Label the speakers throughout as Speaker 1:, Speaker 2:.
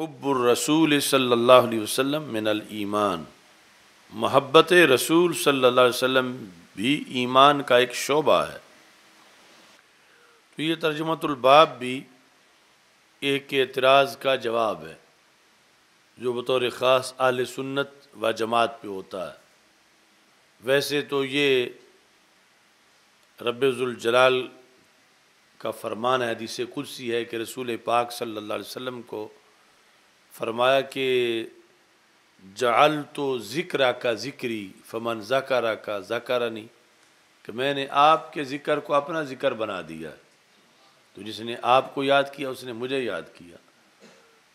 Speaker 1: हब्बरसूल सल्ला वसम मिनल ईमान महब्बत रसूल सल्ला वसम भी ईमान का एक शोबा है तो ये तर्जमतबाब भी एक एतराज़ का जवाब है जो बतौर ख़ास आल सुन्नत व जमात पे होता है वैसे तो ये रबाल का फरमान हदीस कुर्सी है कि रसूल पाक सल्ला वसम को फरमाया कि जाल तो ज़िक्रा का ज़िक्री फमन ज़ाकारा का ज़ाकारा नहीं कि मैंने आपके ज़िक्र को अपना ज़िक्र बना दिया तो जिसने आपको याद किया उसने मुझे याद किया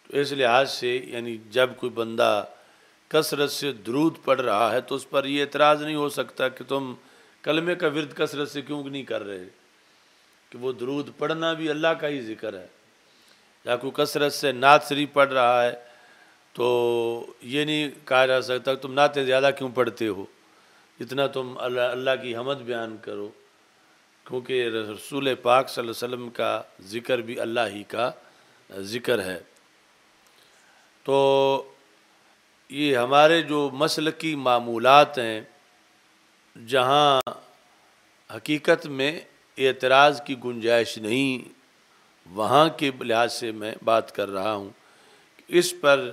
Speaker 1: तो इस लिहाज से यानी जब कोई बंदा कसरत से द्रूद पढ़ रहा है तो उस पर ये एतराज़ नहीं हो सकता कि तुम कलमे का विरद कसरत से क्यों नहीं कर रहे कि वो दरूद पढ़ना भी अल्लाह का ही जिक्र है या कोई कसरत से नात शरीफ पढ़ रहा है तो ये नहीं कहा जा सकता तुम नाते ज़्यादा क्यों पढ़ते हो इतना तुम अल्लाह अल्ला की हमद बयान करो क्योंकि रसूल पाक वसल्लम का ज़िक्र भी अल्लाह ही का ज़िक्र है तो ये हमारे जो मसल की मामूलत हैं जहाँ हकीकत में एतराज़ की गुंजाइश नहीं वहाँ के लिहाज से मैं बात कर रहा हूँ इस पर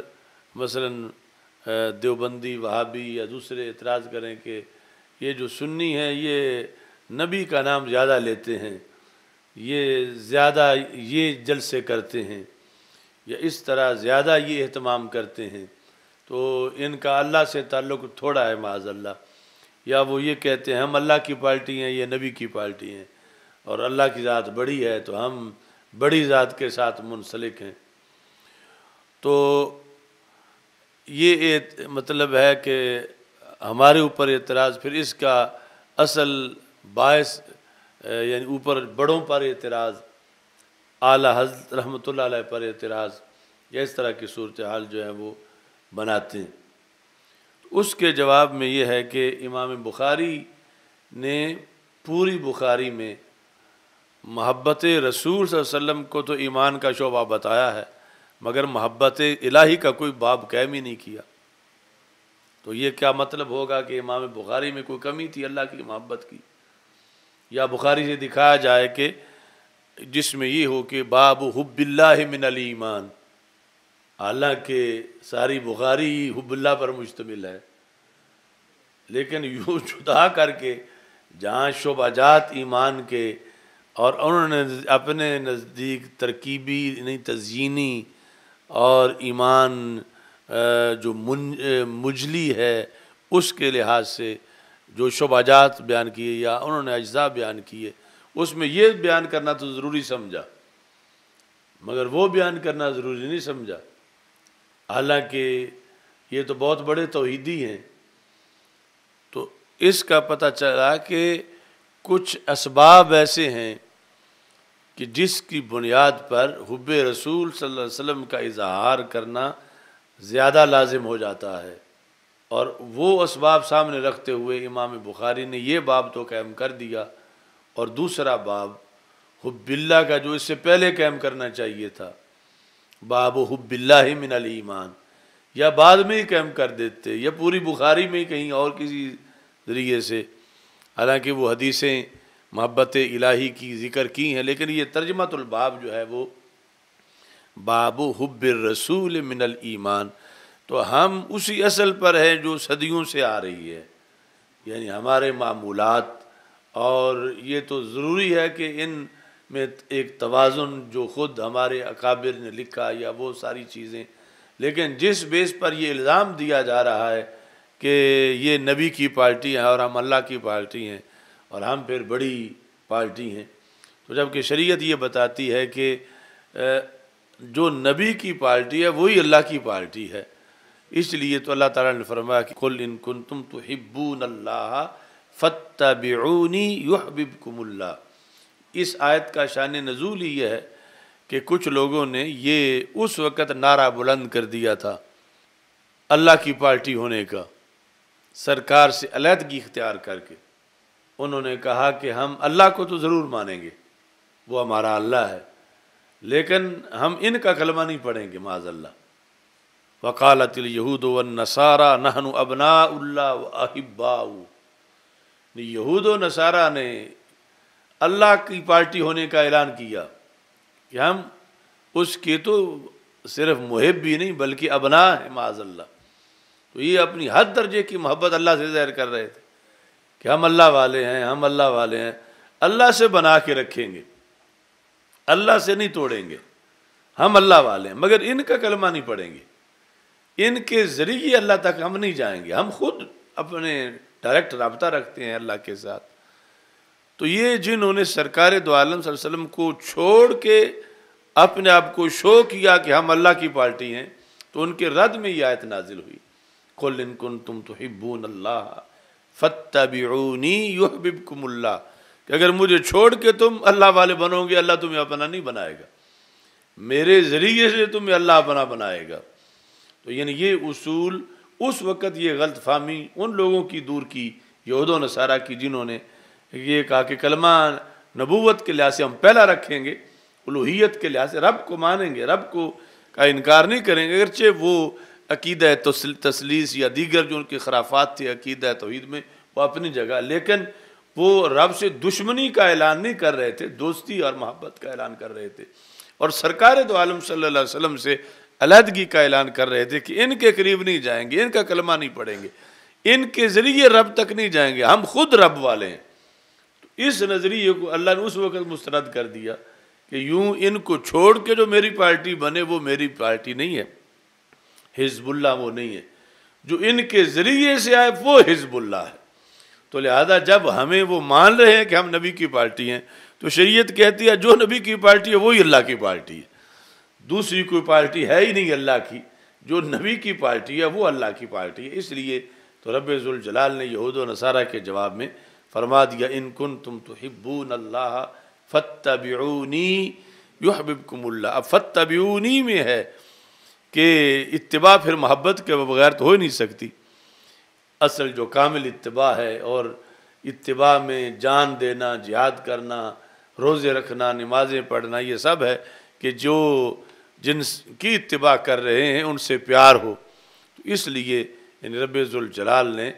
Speaker 1: मसलन देवबंदी वहाबी या दूसरे एतराज़ करें कि ये जो सुन्नी हैं ये नबी का नाम ज़्यादा लेते हैं ये ज़्यादा ये जलसे करते हैं या इस तरह ज़्यादा ये अहतमाम करते हैं तो इनका अल्लाह से ताल्लुक़ थोड़ा है माजल्ला या वो ये कहते हैं हम अल्लाह की पार्टी हैं ये नबी की पार्टी हैं और अल्लाह की ज़ात बड़ी है तो हम बड़ी ज़ात के साथ मुंसलिक हैं तो ये एक मतलब है कि हमारे ऊपर एतराज़ फिर इसका असल बायस यानी ऊपर बड़ों पर एतराज़ आला हजरत रहमत पर एतराज़ या इस तरह की सूरत हाल जो है वो बनाते हैं उसके जवाब में ये है कि इमाम बुखारी ने पूरी बुखारी में मोहब्बत रसूल वसम को तो ईमान का शोबा बताया है मगर मोहब्बत इलाही का कोई बाब कैम ही नहीं किया तो ये क्या मतलब होगा कि इमाम बुखारी में कोई कमी थी अल्लाह की मोहब्बत की या बुखारी से दिखाया जाए कि जिसमें ये हो कि बाब हब्बिल्ला अली ईमान हालांकि सारी बुखारी ही हब्बिल्ला पर मुश्तमिल है लेकिन यूँ जुदा करके जहाँ शोबाजात ईमान के और उन्होंने अपने नज़दीक तरकीबी नहीं तजीनी और ईमान जो मुजली है उसके लिहाज से जो शबाजात बयान किए या उन्होंने अज्जा बयान किए उसमें ये बयान करना तो ज़रूरी समझा मगर वो बयान करना ज़रूरी नहीं समझा हालांकि ये तो बहुत बड़े तोहदी हैं तो इसका पता चला कि कुछ इसबाब ऐसे हैं कि जिसकी बुनियाद पर हुब रसूल सल्लल्लाहु अलैहि वसल्लम का इजहार करना ज़्यादा लाजिम हो जाता है और वो इसबाब सामने रखते हुए इमाम बुखारी ने ये बाब तो कैम कर दिया और दूसरा बाब हुबिल्ला का जो इससे पहले कैम करना चाहिए था बाब हुब्बिल्ला ही मिनल ईमान या बाद में ही कैम कर देते या पूरी बुखारी में ही कहीं और किसी ज़रिए से हालांकि वो हदीसें मोहब्बत इलाही की ज़िक्र की हैं लेकिन ये तर्जमतुलबाब जो है वो बाबू हब रसूल मिनल ईमान तो हम उसी असल पर हैं जो सदियों से आ रही है यानी हमारे मामूलत और ये तो ज़रूरी है कि इन में एक तोज़ुन जो ख़ुद हमारे अकाबिर ने लिखा या वो सारी चीज़ें लेकिन जिस बेस पर ये इल्ज़ाम दिया जा रहा है कि ये नबी की पार्टी है और हम अल्लाह की पार्टी हैं और हम फिर बड़ी पार्टी हैं तो जबकि शरीयत ये बताती है कि जो नबी की पार्टी है वही अल्लाह की पार्टी है इसलिए तो अल्लाह ताला ने फरमाया कि कुल इन कुन तुम तो हिब्बून अल्लाह फ़तबूनी युहबिबकुमुल्ला इस आयत का शान नजूल ही है कि कुछ लोगों ने ये उस वक़्त नारा बुलंद कर दिया था अल्लाह की पार्टी होने का सरकार से अलीहदगी इख्तियार करके उन्होंने कहा कि हम अल्लाह को तो ज़रूर मानेंगे वो हमारा अल्लाह है लेकिन हम इनका कलमा नहीं पढ़ेंगे माजल्ला वकालत यहूद व नसारा नहनु अबना अहिब्बाऊ यहूद व नसारा ने अल्लाह की पार्टी होने का ऐलान किया कि हम उसके तो सिर्फ मुहब भी नहीं बल्कि अबना है माजल्ला तो ये अपनी हर दर्जे की मोहब्बत अल्लाह से ज़ाहिर कर रहे थे कि हम अल्लाह वाले हैं हम अल्लाह वाले हैं अल्लाह से बना के रखेंगे अल्लाह से नहीं तोड़ेंगे हम अल्लाह वाले हैं मगर इनका कलमा नहीं पढ़ेंगे इनके ज़रिए अल्लाह तक हम नहीं जाएंगे हम खुद अपने डायरेक्ट रबता रखते हैं अल्लाह के साथ तो ये जिन्होंने सरकार दो आलम को छोड़ के अपने आप को शो किया कि हम अल्लाह की पार्टी हैं तो उनके रद्द में ये आयत नाजिल हुई कि अगर मुझे छोड़ के तुम अल्लाह वाले बनोगे अल्लाह तुम्हें अपना नहीं बनाएगा मेरे ज़रिए से तुम्हें अल्लाह अपना बनाएगा तो यानी ये उसूल उस वक़्त ये गलत फहमी उन लोगों की दूर की ने सारा की जिन्होंने ये कहा कि कलमा नबूवत के लिहाज से हम पहला रखेंगे उलूहियत के लिहाज से रब को मानेंगे रब को का इनकार नहीं करेंगे अगरचे वो अकीद तसलीस या दीगर जो उनके खराफात थे अकीद तोहद में वो अपनी जगह लेकिन वो रब से दुश्मनी का ऐलान नहीं कर रहे थे दोस्ती और मोहब्बत का ऐलान कर रहे थे और सरकार तो आलम सल्ला वसम से अलहदगी का ऐलान कर रहे थे कि इनके करीब नहीं जाएंगे इनका कलमा नहीं पढ़ेंगे इनके ज़रिए रब तक नहीं जाएंगे हम खुद रब वाले हैं तो इस नज़रिए को अल्लाह ने उस वक़्त मुस्रद कर दिया कि यूं इनको छोड़ के जो मेरी पार्टी बने वो मेरी पार्टी नहीं है हिजबुल्ला वो नहीं है जो इनके ज़रिए से आए वो हिजबुल्ला है तो लिहाजा जब हमें वो मान रहे हैं कि हम नबी की पार्टी हैं तो शरीयत कहती है जो नबी की पार्टी है वही अल्लाह की पार्टी है दूसरी कोई पार्टी है ही नहीं अल्लाह की जो नबी की पार्टी है वो अल्लाह की पार्टी है इसलिए तो रबाल ने यहूद नसारा के जवाब में फरमा दिया इन कन तुम तो हिब्बून अल्लाह फ़तबनी युहबिबकुमुल्ला अब फ़तबनी में है कि इतबा फिर मोहब्बत के बगैर तो हो ही नहीं सकती असल जो कामिल इतबा है और इतबा में जान देना जिहाद करना रोज़े रखना नमाज़ें पढ़ना ये सब है कि जो जिन की इतबा कर रहे हैं उनसे प्यार हो तो इसलिए यानी रबाल ने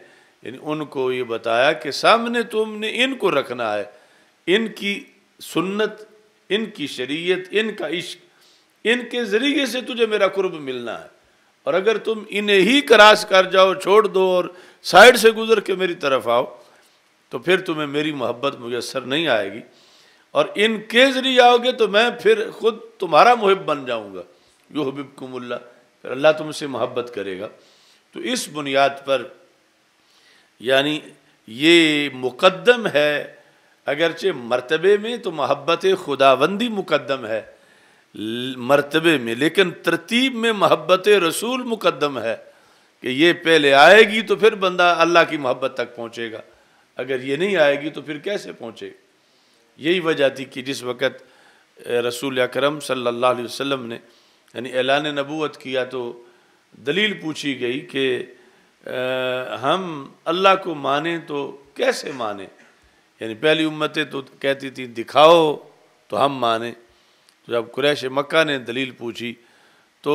Speaker 1: इन उनको ये बताया कि सामने तुमने इनको रखना है इनकी सुन्नत इनकी शरीयत इनका इश्क इनके ज़रिए से तुझे मेरा कुर्ब मिलना है और अगर तुम इन्हें ही करास कर जाओ छोड़ दो और साइड से गुजर के मेरी तरफ आओ तो फिर तुम्हें मेरी मोहब्बत मुयसर नहीं आएगी और इनके ज़रिए आओगे तो मैं फिर खुद तुम्हारा मुहब बन जाऊँगा यो हबिबकुमुल्ला फिर अल्लाह तुमसे मोहब्बत करेगा तो इस बुनियाद पर यानी ये मुकदम है अगरचे मरतबे में तो महब्बत खुदाबंदी मुकदम है मरतबे में लेकिन तरतीब में महब्बत रसूल मुकदम है कि ये पहले आएगी तो फिर बंदा अल्लाह की मोहब्बत तक पहुँचेगा अगर ये नहीं आएगी तो फिर कैसे पहुँचे यही वजह थी कि जिस वक़्त रसूल अक्रम सल्ला वसम ने यानी ऐलान नबूत किया तो दलील पूछी गई कि हम अल्लाह को माने तो कैसे माने यानी पहली उम्मतें तो कहती थी दिखाओ तो हम माने तो जब कुरैश मक्का ने दलील पूछी तो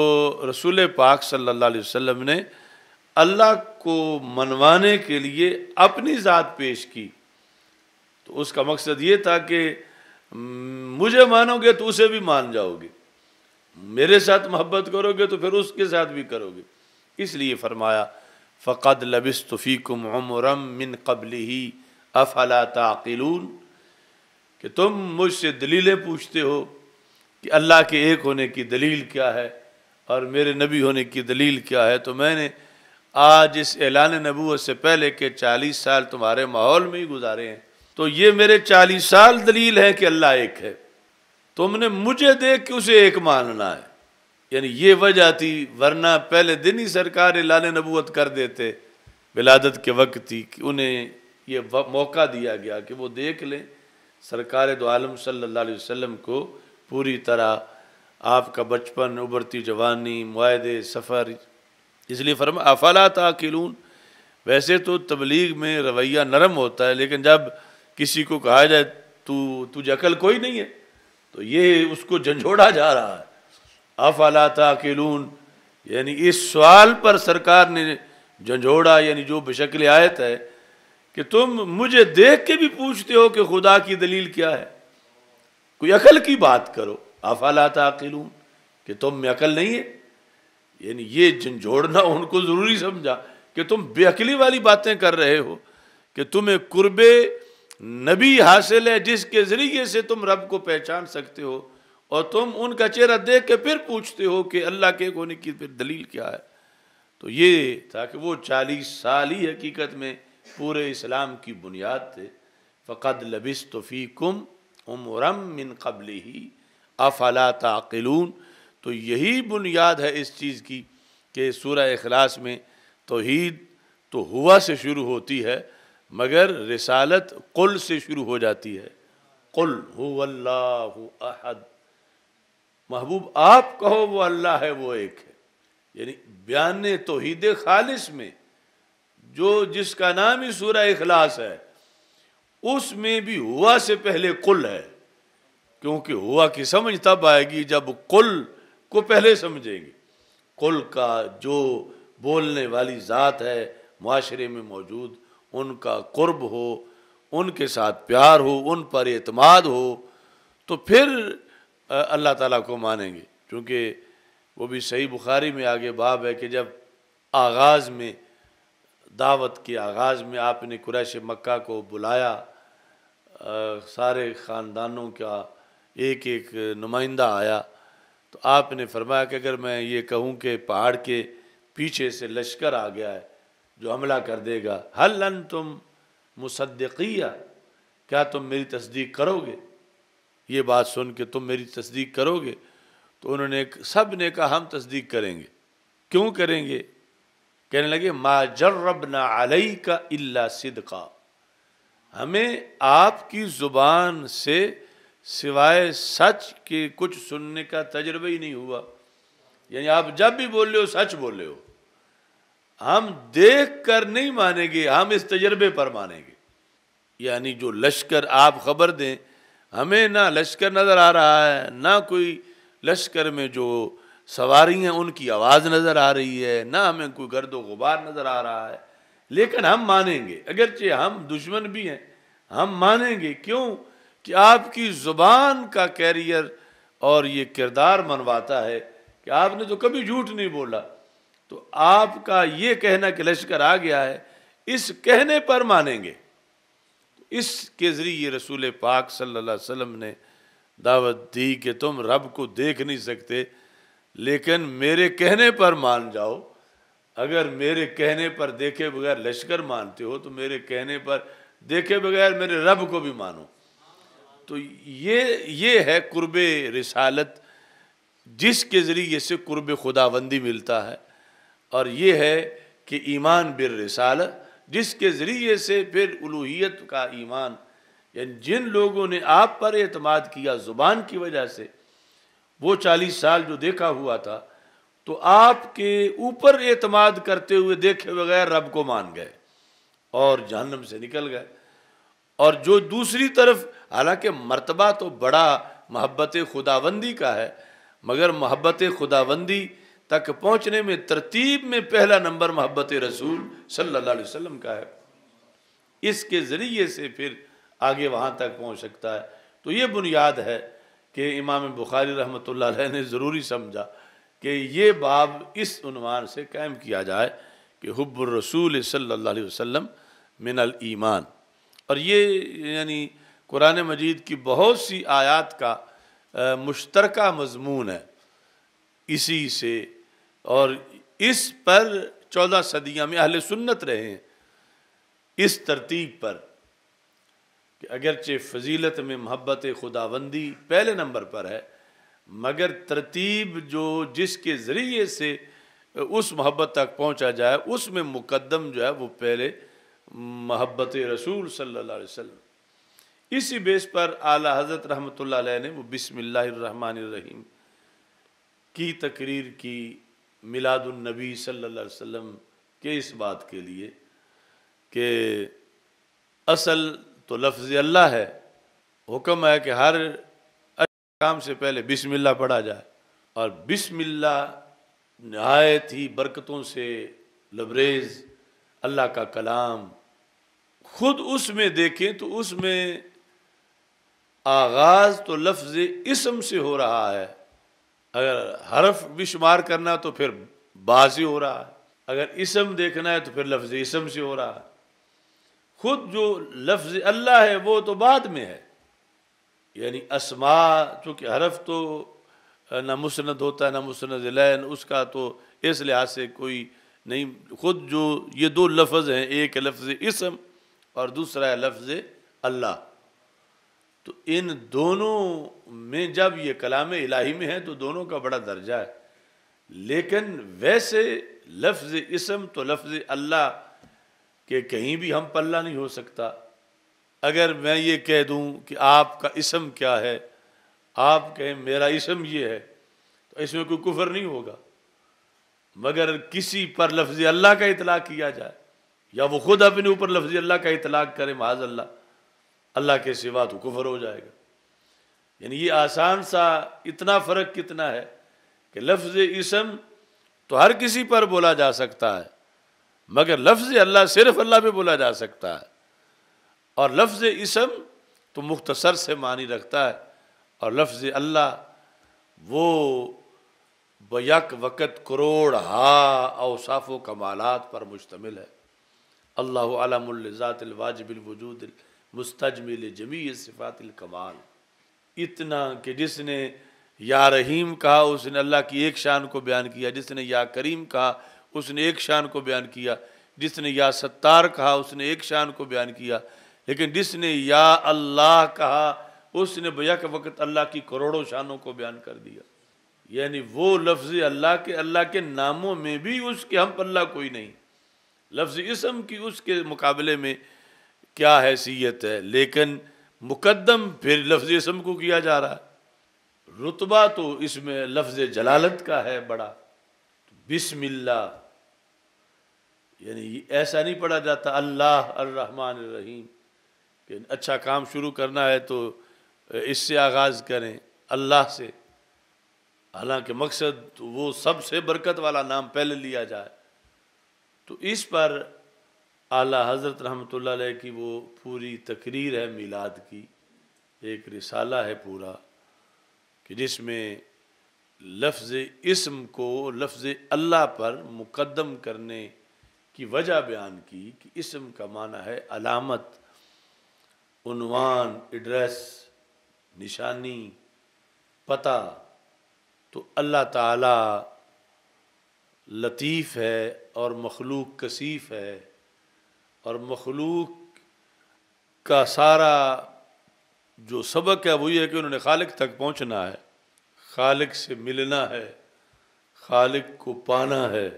Speaker 1: रसूल पाक सल्लल्लाहु अलैहि वसल्लम ने अल्लाह को मनवाने के लिए अपनी ज़ात पेश की तो उसका मकसद ये था कि मुझे मानोगे तो उसे भी मान जाओगे मेरे साथ मोहब्बत करोगे तो फिर उसके साथ भी करोगे इसलिए फरमाया फ़कद लबिस तुफ़ी उमरम मिन कबल ही अफला ताकिलून कि तुम मुझसे दलीलें पूछते हो कि अल्लाह के एक होने की दलील क्या है और मेरे नबी होने की दलील क्या है तो मैंने आज इस ऐलान नबूत से पहले के चालीस साल तुम्हारे माहौल में ही गुजारे हैं तो ये मेरे चालीस साल दलील है कि अल्लाह एक है तुमने मुझे देख के उसे एक मानना है यानी ये वजह थी वरना पहले दिन ही सरकार ऐलान नबूत कर देते विलादत के वक्त थी कि उन्हें ये मौका दिया गया कि वो देख लें सरकार दो आलम सल्ला वसम को पूरी तरह आपका बचपन उबरती जवानी माहे सफ़र इसलिए फरम अफला ताकिलून वैसे तो तबलीग में रवैया नरम होता है लेकिन जब किसी को कहा जाए तू तुझे अकल कोई नहीं है तो ये उसको झंझोड़ा जा रहा है अफला ताकिलून यानी इस सवाल पर सरकार ने झंझोड़ा यानी जो बशकल आयत है कि तुम मुझे देख के भी पूछते हो कि खुदा की दलील क्या है कोई अकल की बात करो अफाला ताकिलून कि तुम में अकल नहीं है यानी ये झंझोड़ना उनको ज़रूरी समझा कि तुम बेअकली वाली बातें कर रहे हो कि तुम्हें कुर्ब नबी हासिल है जिसके ज़रिए से तुम रब को पहचान सकते हो और तुम उनका चेहरा देख के फिर पूछते हो कि अल्लाह के होने की फिर दलील क्या है तो ये था कि वो चालीस साल ही हकीकत में पूरे इस्लाम की बुनियाद थे फ़कद लबिस तोफी कुम उमरम मिन कबल ही अफला ताकिलून तो यही बुनियाद है इस चीज़ की कि सूर्य अखलास में तोहद तो हुआ से शुरू होती है मगर रिसालत कुल से शुरू हो जाती है कुल अहद महबूब आप कहो वो अल्लाह है वो एक है यानी बयान तोहद खालिश में जो जिसका नाम ही सूर्य अखलास है उसमें भी हुआ से पहले कुल है क्योंकि हुआ की समझ तब आएगी जब कुल को पहले समझेंगे कुल का जो बोलने वाली ज़ात है माशरे में मौजूद उनका कुर्ब हो उनके साथ प्यार हो उन पर अतमाद हो तो फिर अल्लाह ताला को मानेंगे क्योंकि वो भी सही बुखारी में आगे बाब है कि जब आगाज़ में दावत के आगाज़ में आपने कुरैश मक्का को बुलाया सारे ख़ानदानों का एक एक नुमाइंदा आया तो आपने फरमाया कि अगर मैं ये कहूँ कि पहाड़ के पीछे से लश्कर आ गया है जो हमला कर देगा हल तुम मुसदिया क्या तुम मेरी तस्दीक करोगे ये बात सुन के तुम मेरी तस्दीक करोगे तो उन्होंने सब ने कहा हम तस्दीक करेंगे क्यों करेंगे कहने लगे मा जर्रब ना अलई का इल्ला सिद का हमें आपकी ज़ुबान से सिवाय सच के कुछ सुनने का तजर्बा ही नहीं हुआ यानी आप जब भी बोल रहे हो सच बोल रहे हो हम देख कर नहीं मानेंगे हम इस तजर्बे पर मानेंगे यानी जो लश्कर आप खबर दें हमें ना लश्कर नज़र आ रहा है ना कोई लश्कर में जो सवारी हैं उनकी आवाज़ नज़र आ रही है ना हमें कोई गर्द व गुबार नज़र आ रहा है लेकिन हम मानेंगे अगरचे हम दुश्मन भी हैं हम मानेंगे क्यों कि आपकी ज़ुबान का कैरियर और ये किरदार मनवाता है कि आपने तो कभी झूठ नहीं बोला तो आपका ये कहना कि लश्कर आ गया है इस कहने पर मानेंगे इसके ज़रिए रसूल पाक सल्लल्लाहु अलैहि वसल्लम ने दावत दी कि तुम रब को देख नहीं सकते लेकिन मेरे कहने पर मान जाओ अगर मेरे कहने पर देखे बगैर लश्कर मानते हो तो मेरे कहने पर देखे बगैर मेरे रब को भी मानो तो ये ये है कुर्ब रसालत जिसके ज़रिए से कुर्ब खुदाबंदी मिलता है और ये है कि ईमान बिर रसाल जिसके ज़रिए से फिर उलूत का ईमान यानी जिन लोगों ने आप पर अतमाद किया ज़ुबान की वजह से वो चालीस साल जो देखा हुआ था तो आपके ऊपर एतमाद करते हुए देखे बगैर रब को मान गए और जहन्नम से निकल गए और जो दूसरी तरफ हालांकि मर्तबा तो बड़ा मोहब्बत खुदाबंदी का है मगर मोहब्बत खुदाबंदी तक पहुंचने में तरतीब में पहला नंबर महब्बत रसूल सल्लल्लाहु अलैहि वसल्लम का है इसके ज़रिए से फिर आगे वहां तक पहुंच सकता है तो ये बुनियाद है कि इमाम बुखारी रहमत ने ज़रूरी समझा कि ये बाब इस उनवान से कायम किया जाए कि हब्बर रसूल सल्ला वसल्लम मिनल ईमान और ये यानी कुरान मजीद की बहुत सी आयात का मुश्तरक मजमून है इसी से और इस पर चौदह सदियाँ में अहल सुन्नत रहे हैं इस तरतीब पर कि अगरचे फजीलत में मोहब्बत खुदाबंदी पहले नंबर पर है मगर तरतीब जो जिसके ज़रिए से उस मोहब्बत तक पहुँचा जाए उसमें मुकदम जो है वो पहले महब्बत रसूल सल्ला अलैहि इसी बेस पर आला हज़रत रहमत ने वो बिसमीम की तकरीर की मिलादुलनबी सल्ला अलैहि के इस बात के लिए कि असल तो लफ्ज़ अल्लाह है हुक्म है कि हर काम से पहले बिस्मिल्लाह पढ़ा जाए और बिस्मिल्लाह नहायत ही बरकतों से लबरेज अल्लाह का कलाम खुद उसमें देखें तो उसमें आगाज़ तो लफ्ज़ इसम से हो रहा है अगर हरफ भी शुमार करना तो फिर बाजी हो रहा है अगर इसम देखना है तो फिर लफ्ज़ इसम से हो रहा है खुद जो लफ्ज़ अल्लाह है वो तो बाद में है यानी असमा चूँकि हरफ तो ना मुसंद होता है ना मुसंद लैन उसका तो इस लिहाज से कोई नहीं खुद जो ये दो लफ्ज़ हैं एक लफ्ज़ इसम और दूसरा है लफ्ज़ अल्लाह तो इन दोनों में जब ये कलाम इलाही में है तो दोनों का बड़ा दर्जा है लेकिन वैसे लफ्ज़ इसम तो लफ्ज़ अल्लाह के कहीं भी हम पल्ला नहीं हो सकता अगर मैं ये कह दूं कि आपका इसम क्या है आप कहें मेरा इसम ये है तो इसमें कोई कुफर नहीं होगा मगर किसी पर लफ्ज़ अल्लाह का इतलाक़ किया जाए या वो खुद अपने ऊपर लफ्ज़ अल्लाह का इतलाक़ करे माज अल्लाह अल्लाह के सिवा तो कुफर हो जाएगा यानी ये आसान सा इतना फ़र्क कितना है कि लफ्ज़ इसम तो हर किसी पर बोला जा सकता है मगर लफ्ज़ अल्लाह सिर्फ अल्लाह पर बोला जा सकता है और लफ्ज़ इसम तो मुख्तसर से मानी रखता है और लफ्ज़ अल्लाह वो बक वक़्त करोड़ हा अवसाफ़ कमालत पर मुश्तमिल है अल्लाह आलमज़ातवाजबिलवजूद मुस्तजमिल जमी सिफ़ातकमाल इतना कि जिसने या रहीम कहा उसने अल्लाह की एक शान को बयान किया जिसने या करीम कहा उसने एक शान को बयान किया जिसने या सत्तार कहा उसने एक शान को बयान किया लेकिन जिसने या अल्लाह कहा उसने बक वक्त अल्लाह की करोड़ों शानों को बयान कर दिया यानी वो लफ्ज़ अल्लाह के अल्लाह के नामों में भी उसके हम पल्ला कोई नहीं लफ्ज़ इसम की उसके मुकाबले में क्या हैसियत है लेकिन मुकदम फिर लफ्ज़ इसम को किया जा रहा रुतबा तो इसमें लफ्ज़ जलालत का है बड़ा बिस्मिल्ला यानी ऐसा नहीं पढ़ा जाता अल्लाह अर्रहमान रहीम कि अच्छा काम शुरू करना है तो इससे आगाज़ करें अल्लाह से हालांकि मकसद तो वो सबसे बरकत वाला नाम पहले लिया जाए तो इस पर आला हज़रत रहमत की वो पूरी तकरीर है मिलाद की एक रिसाला है पूरा कि जिसमें लफ्ज़ इसम को लफ्ज़ अल्लाह पर मुकदम करने की वजह बयान की कि इसम का माना है अलामत उनवान एड्रेस निशानी पता तो अल्लाह ताला लतीफ़ है और मखलूक कसीफ़ है और मखलूक का सारा जो सबक है वही है कि उन्होंने खालिक तक पहुंचना है खालिक से मिलना है खालिक को पाना है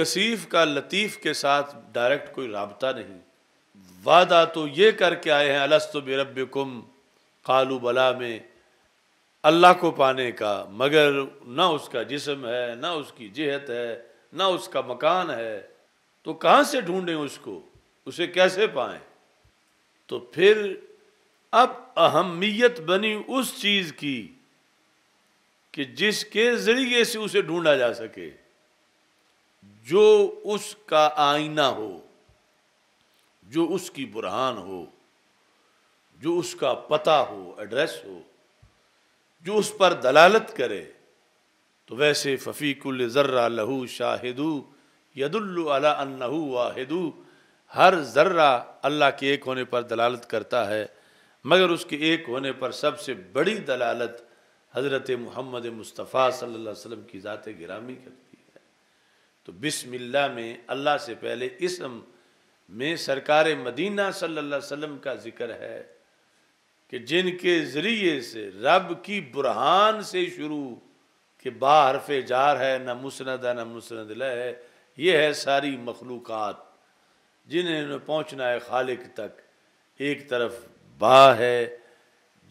Speaker 1: कसीफ़ का लतीफ़ के साथ डायरेक्ट कोई रबता नहीं वादा तो ये करके आए हैं अलस्त बेरब कुम कालू बला में अल्लाह को पाने का मगर ना उसका जिसम है ना उसकी जेहत है ना उसका मकान है तो कहाँ से ढूंढें उसको उसे कैसे पाएं तो फिर अब अहमियत बनी उस चीज़ की कि जिसके ज़रिए से उसे ढूंढा जा सके जो उसका आईना हो जो उसकी बुरहान हो जो उसका पता हो एड्रेस हो जो उस पर दलालत करे तो वैसे फ़फ़ीकुल ज़र्रा लहू शाहिदू यदुल्लु अला वाहिदू हर ज़र्रा अल्लाह के एक होने पर दलालत करता है मगर उसके एक होने पर सबसे बड़ी दलालत हज़रत महमद मुस्तफ़ा सल्ला वसम की ज़ात गिरामी करती है तो बिसमिल्ला में अल्लाह से पहले इसम में सरकार मदीना सल्लल्लाहु अलैहि वसल्लम का जिक्र है कि जिनके ज़रिए से रब की बुरहान से शुरू के बाहरफ जार है ना मुसनद ना मुसनद है ये है सारी मखलूक जिन्हें पहुँचना है खालिक तक एक तरफ बा है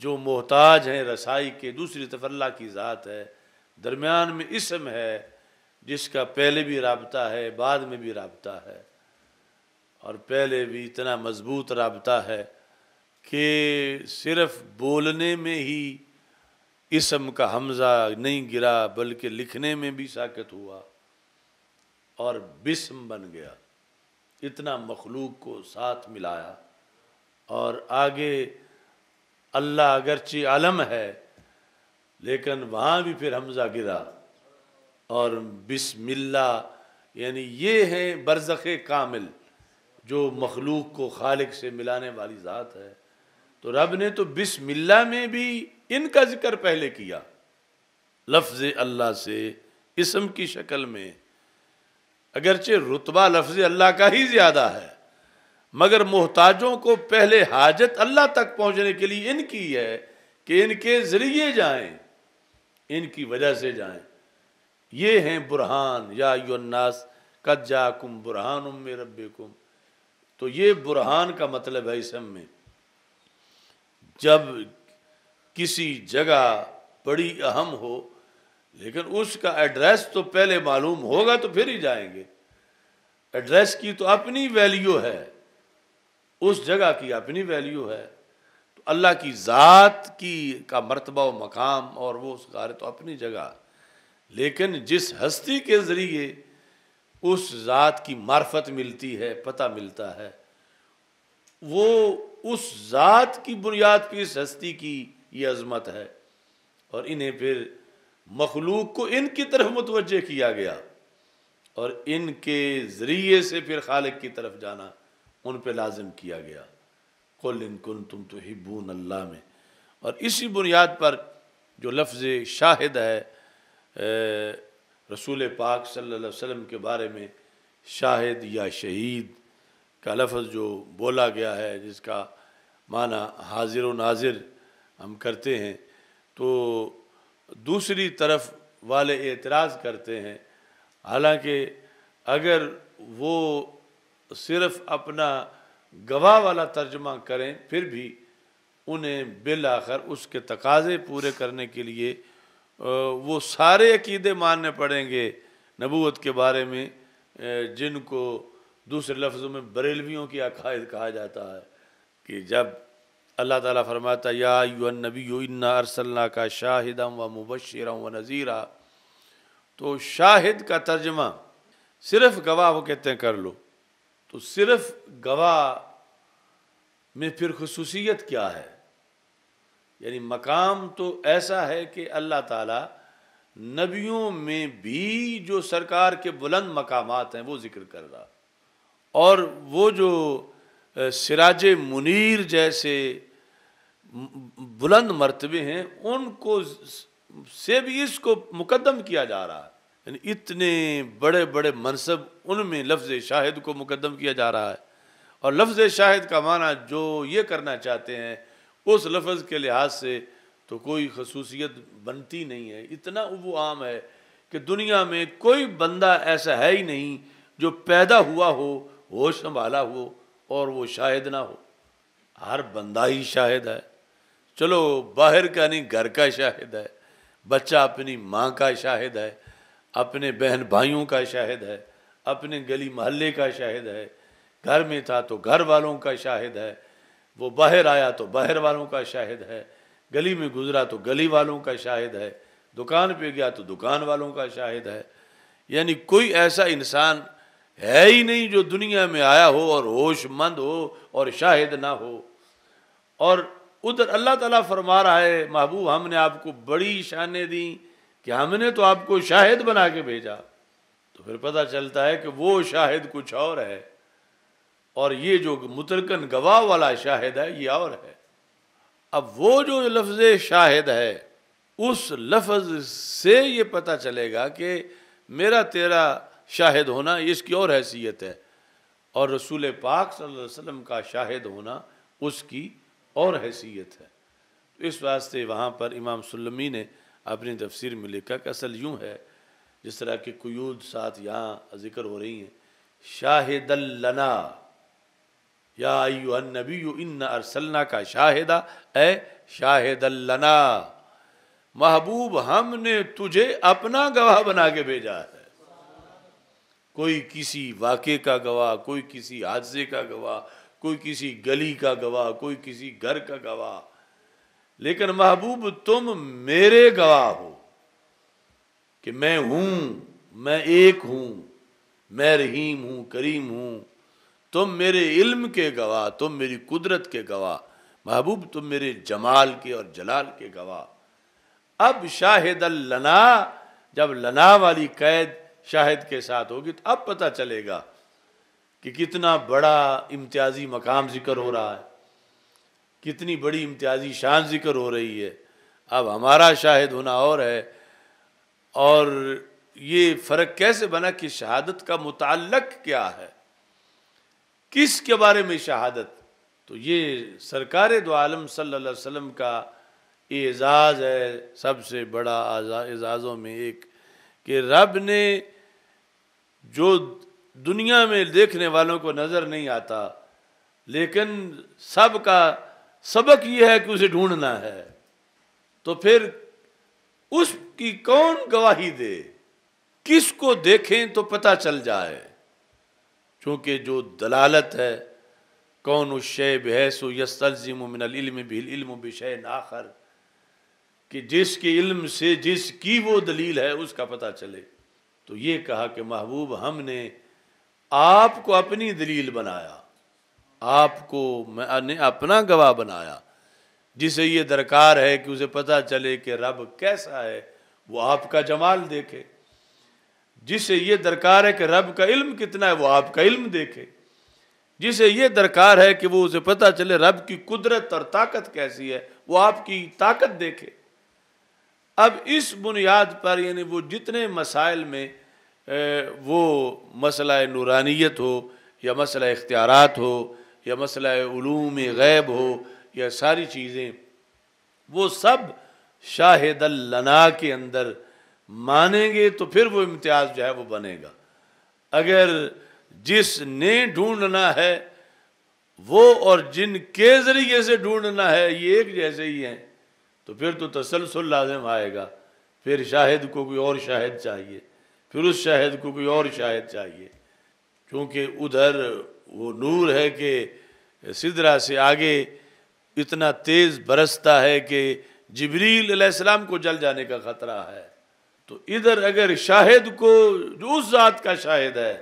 Speaker 1: जो मोहताज हैं रसाई के दूसरी तरफ अल्लाह की ज़ात है दरमियान में इसम है जिसका पहले भी रबता है बाद में भी रबता है और पहले भी इतना मजबूत रबता है कि सिर्फ बोलने में ही इसम का हमज़ा नहीं गिरा बल्कि लिखने में भी साकत हुआ और बिस्म बन गया इतना मखलूक को साथ मिलाया और आगे अल्लाह अगरची आलम है लेकिन वहाँ भी फिर हमज़ा गिरा और बिस्मिल्ला यानी ये है बरज़ कामिल जो मखलूक को खालिक से मिलाने वाली ज़ात है तो रब ने तो बिसमिल्ला में भी इनका जिक्र पहले किया लफ्ज़ अल्लाह से इसम की शक्ल में अगरचे रुतबा लफ्ज़ अल्लाह का ही ज़्यादा है मगर मोहताजों को पहले हाजत अल्लाह तक पहुँचने के लिए इनकी है कि इनके ज़रिए जाए इनकी वजह से जाए ये हैं बुरहान या युन्नास कज्जाकुम बुरहान उम रब्बकुम तो ये बुरहान का मतलब है इसम हम्म में जब किसी जगह बड़ी अहम हो लेकिन उसका एड्रेस तो पहले मालूम होगा तो फिर ही जाएंगे एड्रेस की तो अपनी वैल्यू है उस जगह की अपनी वैल्यू है तो अल्लाह की ज़ात की का मरतबा व मकाम और वो उस गारे तो अपनी जगह लेकिन जिस हस्ती के ज़रिए उस ज़ात की मार्फत मिलती है पता मिलता है वो उस ज़ात की बुनियाद पर इस हस्ती की ये अजमत है और इन्हें फिर मखलूक को इनकी तरफ मुतवजह किया गया और इनके ज़रिए से फिर खालिक की तरफ जाना उन पर लाजम किया गया कुल इनकुन तुम तो हिब्बून अल्लाह में और इसी बुनियाद पर जो लफ्ज़ शाहिद है ए, रसूल पाक सल्लल्लाहु अलैहि वसल्लम के बारे में शाहिद या शहीद का लफ्ज़ जो बोला गया है जिसका माना हाजिर व नाजिर हम करते हैं तो दूसरी तरफ वाले एतराज़ करते हैं हालांकि अगर वो सिर्फ अपना गवाह वाला तर्जमा करें फिर भी उन्हें बिल आखिर उसके तकाजे पूरे करने के लिए वो सारे अकीदे मानने पड़ेंगे नबूत के बारे में जिनको दूसरे लफ्ज़ों में बरेलवियों की अकायद कहा जाता है कि जब अल्लाह ताला फरमाता या यून नबी इन्ना अरसल्ला का शाहिदम व मुबशर व नज़ीरा तो शाहिद का तर्जमा सिर्फ गवाह वो कहते हैं कर लो तो सिर्फ गवाह में फिर खसूसियत क्या है यानी मकाम तो ऐसा है कि अल्लाह ताला नबियों में भी जो सरकार के बुलंद मकामात हैं वो जिक्र कर रहा और वो जो सिराज मुनीर जैसे बुलंद मरतबे हैं उनको से भी इसको मुकदम किया जा रहा है यानी इतने बड़े बड़े मनसब उनमें लफ्ज़ शाहिद को मुकदम किया जा रहा है और लफ्ज़ शाहिद का माना जो ये करना चाहते हैं उस लफ्ज़ के लिहाज से तो कोई खसूसियत बनती नहीं है इतना वो आम है कि दुनिया में कोई बंदा ऐसा है ही नहीं जो पैदा हुआ हो होश संभाला हो और वो शाहिद ना हो हर बंदा ही शाहिद है चलो बाहर का नहीं घर का शाहिद है बच्चा अपनी माँ का शाहिद है अपने बहन भाइयों का शाहिद है अपने गली मोहल्ले का शाहिद है घर में था तो घर वालों का शाहिद है वो बाहर आया तो बाहर वालों का शाहिद है गली में गुजरा तो गली वालों का शाहिद है दुकान पे गया तो दुकान वालों का शाहिद है यानी कोई ऐसा इंसान है ही नहीं जो दुनिया में आया हो और होशमंद हो और शाहिद ना हो और उधर अल्लाह ताला फरमा रहा है महबूब हमने आपको बड़ी शानें दी कि हमने तो आपको शाहिद बना के भेजा तो फिर पता चलता है कि वो शाहिद कुछ और है और ये जो मुतरकन गवाह वाला शाहिद है ये और है अब वो जो लफ्ज़ शाहिद है उस लफ्ज़ से ये पता चलेगा कि मेरा तेरा शाहिद होना इसकी और हैसियत है और रसूल पाक सल्लल्लाहु अलैहि वसल्लम का शाहिद होना उसकी और हैसियत है तो इस वास्ते वहाँ पर इमाम सल्लमी ने अपनी तफसीर में लिखा कि असल यूँ है जिस तरह के कयूद साथ यहाँ जिक्र हो रही हैं शाहिदल्लना या नबी इन अरसलना का शाहिदा ए शाहिदल्लना महबूब हमने तुझे अपना गवाह बना के भेजा है कोई किसी वाक़े का गवाह कोई किसी हादसे का गवाह कोई किसी गली का गवाह कोई किसी घर का गवाह लेकिन महबूब तुम मेरे गवाह हो कि मैं हूं मैं एक हूं मैं रहीम हूं करीम हूँ तुम मेरे इल्म के गवाह तुम मेरी कुदरत के गवाह महबूब तुम मेरे जमाल के और जलाल के गवाह अब शाहिद लना जब लना वाली कैद शाहिद के साथ होगी तो अब पता चलेगा कि कितना बड़ा इम्तियाजी मकाम जिक्र हो रहा है कितनी बड़ी इम्तियाजी शान जिक्र हो रही है अब हमारा शाहिद होना और है और ये फ़र्क कैसे बना कि शहादत का मुतल क्या है किस के बारे में शहादत तो ये सरकार दो आलम सल्लल्लाहु अलैहि वसल्लम का एजाज़ है सबसे बड़ा एजाज़ों में एक कि रब ने जो दुनिया में देखने वालों को नज़र नहीं आता लेकिन सब का सबक ये है कि उसे ढूंढना है तो फिर उसकी कौन गवाही दे किसको देखें तो पता चल जाए चूँकि जो दलालत है कौन उस उशे बहसु यस्तलजिम मिनम बिलम बिशे नाखर कि जिसके इल्म से जिसकी वो दलील है उसका पता चले तो ये कहा कि महबूब हमने आपको अपनी दलील बनाया आपको मैंने अपना गवाह बनाया जिसे ये दरकार है कि उसे पता चले कि रब कैसा है वो आपका जमाल देखे जिसे ये दरकार है कि रब का इल्म कितना है वो आपका इल्म देखे जिसे ये दरकार है कि वो उसे पता चले रब की कुदरत और ताकत कैसी है वो आपकी ताकत देखे अब इस बुनियाद पर यानी वो जितने मसाइल में वो मसला नूरानियत हो या मसला इख्तियारत हो या मसला गैब हो या सारी चीज़ें वो सब शाहिद लना के अंदर मानेंगे तो फिर वो इम्तियाज जो है वो बनेगा अगर जिसने ढूंढना है वो और जिनके ज़रिए से ढूंढना है ये एक जैसे ही हैं तो फिर तो तसलसल लाजम आएगा फिर शाहिद को कोई और शाहिद चाहिए फिर उस शाहिद को कोई और शाहिद चाहिए क्योंकि उधर वो नूर है कि सिदरा से आगे इतना तेज़ बरसता है कि जबरील अलैहिस्सलाम को जल जाने का ख़तरा है तो इधर अगर शाहिद को जो उस जात का शाहिद है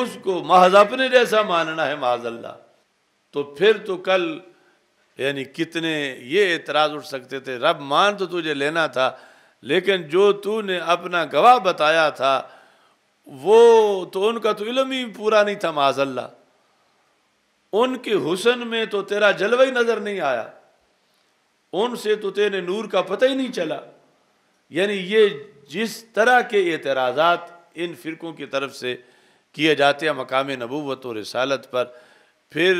Speaker 1: उसको महज अपने जैसा मानना है माजल्ला तो फिर तो कल यानी कितने ये एतराज़ उठ सकते थे रब मान तो तुझे लेना था लेकिन जो तूने अपना गवाह बताया था वो तो उनका तो इलम ही पूरा नहीं था माजल्ला उनके हुसन में तो तेरा जलवा ही नज़र नहीं आया उनसे तो तेरे नूर का पता ही नहीं चला यानी ये जिस तरह के एतराज़ात इन फ़िरक़ों की तरफ से किए जाते हैं मकाम नबूवत और रसालत पर फिर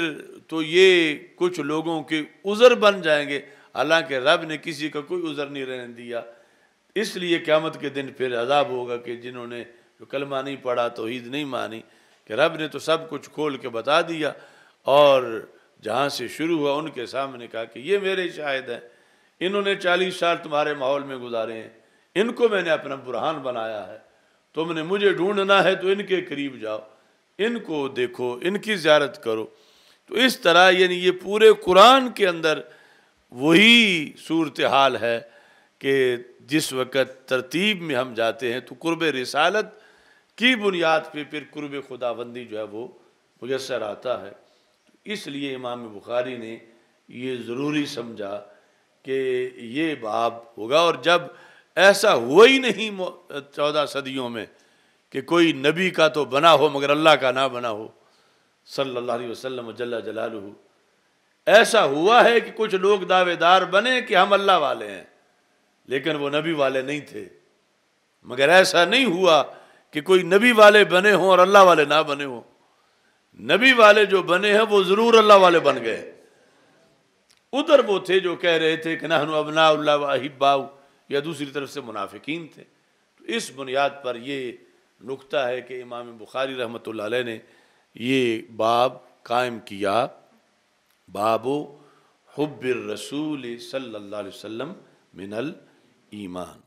Speaker 1: तो ये कुछ लोगों के उज़र बन जाएंगे हालांकि रब ने किसी का कोई उज़र नहीं रहने दिया इसलिए क़्यामत के दिन फिर अजाब होगा कि जिन्होंने जो कलमा नहीं पढ़ा तो ईद नहीं मानी कि रब ने तो सब कुछ खोल के बता दिया और जहाँ से शुरू हुआ उनके सामने कहा कि ये मेरे शायद हैं इन्होंने चालीस साल तुम्हारे माहौल में गुजारे हैं इनको मैंने अपना बुरहान बनाया है तुमने मुझे ढूंढना है तो इनके करीब जाओ इनको देखो इनकी ज्यारत करो तो इस तरह यानी ये पूरे कुरान के अंदर वही सूरत हाल है कि जिस वक़्त तरतीब में हम जाते हैं तो कुर्ब रसालत की बुनियाद पर फिर कुर्ब खुदाबंदी जो है वो मुयसर आता है इसलिए इमाम बुखारी ने ये ज़रूरी समझा कि ये बाब होगा और जब ऐसा हुआ ही नहीं चौदह सदियों में कि कोई नबी का तो बना हो मगर अल्लाह का ना बना हो सल्लल्लाहु अलैहि वसल्लम जल्ला जलालू ऐसा हुआ है कि कुछ लोग दावेदार बने कि हम अल्लाह वाले हैं लेकिन वो नबी वाले नहीं थे मगर ऐसा नहीं हुआ कि कोई नबी वाले बने हों और अल्लाह वाले ना बने हों नबी वाले जो बने हैं वो ज़रूर अल्लाह वाले बन गए उधर वो थे जो कह रहे थे कि नहनु अबना वाहिबाऊ या दूसरी तरफ से मुनाफिकीन थे तो इस बुनियाद पर ये नुकता है कि इमाम बुखारी रहमत ने ये बाब कायम किया बाबो हब्बर रसूल सल्ला वम मिनल ईमान